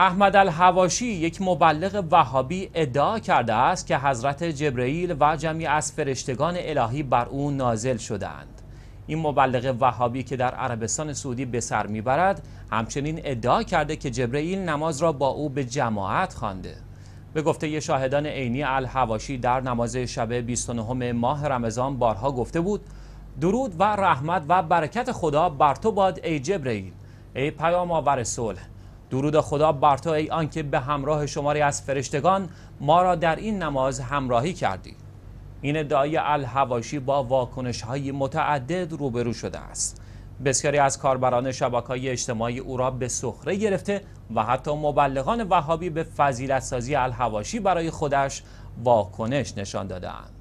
احمد الحواشی یک مبلغ وهابی ادعا کرده است که حضرت جبرئیل و جمعی از فرشتگان الهی بر او نازل شدند. این مبلغ وهابی که در عربستان سعودی به سر میبرد همچنین ادعا کرده که جبرئیل نماز را با او به جماعت خوانده. به گفته شاهدان عینی الحواشی در نماز شب 29 ماه رمضان بارها گفته بود درود و رحمت و برکت خدا بر تو باد ای جبرئیل ای پیام آور صلح درود خدا بر تو ای آنکه به همراه شماری از فرشتگان ما را در این نماز همراهی کردی این ادعای الهواشی با واکنش های متعدد روبرو شده است بسیاری از کاربران شبکه های اجتماعی او را به سخره گرفته و حتی مبلغان وهابی به فضیلت سازی الهواشی برای خودش واکنش نشان دادهاند